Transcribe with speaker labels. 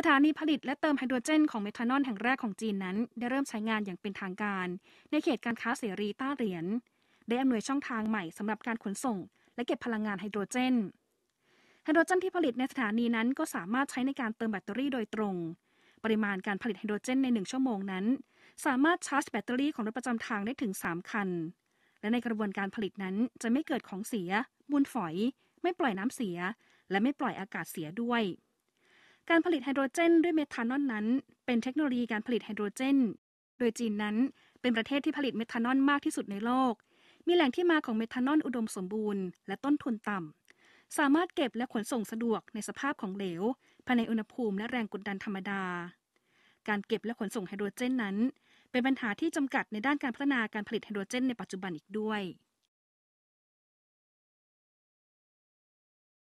Speaker 1: สถานีผลิตและเติมไฮโดรเจน ของเมทานอลแห่งแรกของจีนนั้น ได้เริ่มใช้งานอย่างเป็นทางการ ในเขตการค้าเสรีต้าเหรียญ ได้อำนวยช่องทางใหม่สำหรับการขนส่ง และเก็บพลังงานไฮโดรเจนไฮโดรเจนที่ผลิตในสถานีนั้นก็สามารถใช้ในการเติมแบตเตอรี่โดยตรง ปริมาณการผลิตไฮโดรเจน ใน 1 ชั่วโมงนั้น สามารถชาร์จแบตเตอรี่ของรถประจำทางได้ถึง 3 คัน และในกระบวนการผลิตนั้นจะไม่เกิดของเสีย มูลฝอย ไม่ปล่อยน้ำเสีย และไม่ปล่อยอากาศเสียด้วยการผลิตไฮโดรเจนด้วยเมทานอลนั้นเป็นเทคโนโลยีการผลิตไฮโดรเจน โดยจีนนั้นเป็นประเทศที่ผลิตเมทานอลมากที่สุดในโลก มีแหล่งที่มาของเมทานอลอุดมสมบูรณ์และต้นทุนต่ำสามารถเก็บและขนส่งสะดวกในสภาพของเหลวภายในอุณหภูมิและแรงกดดันธรรมดา การเก็บและขนส่งไฮโดรเจนนั้น เป็นปัญหาที่จำกัดในด้านการพัฒนาการผลิตไฮโดรเจน ในปัจจุบันอีกด้วย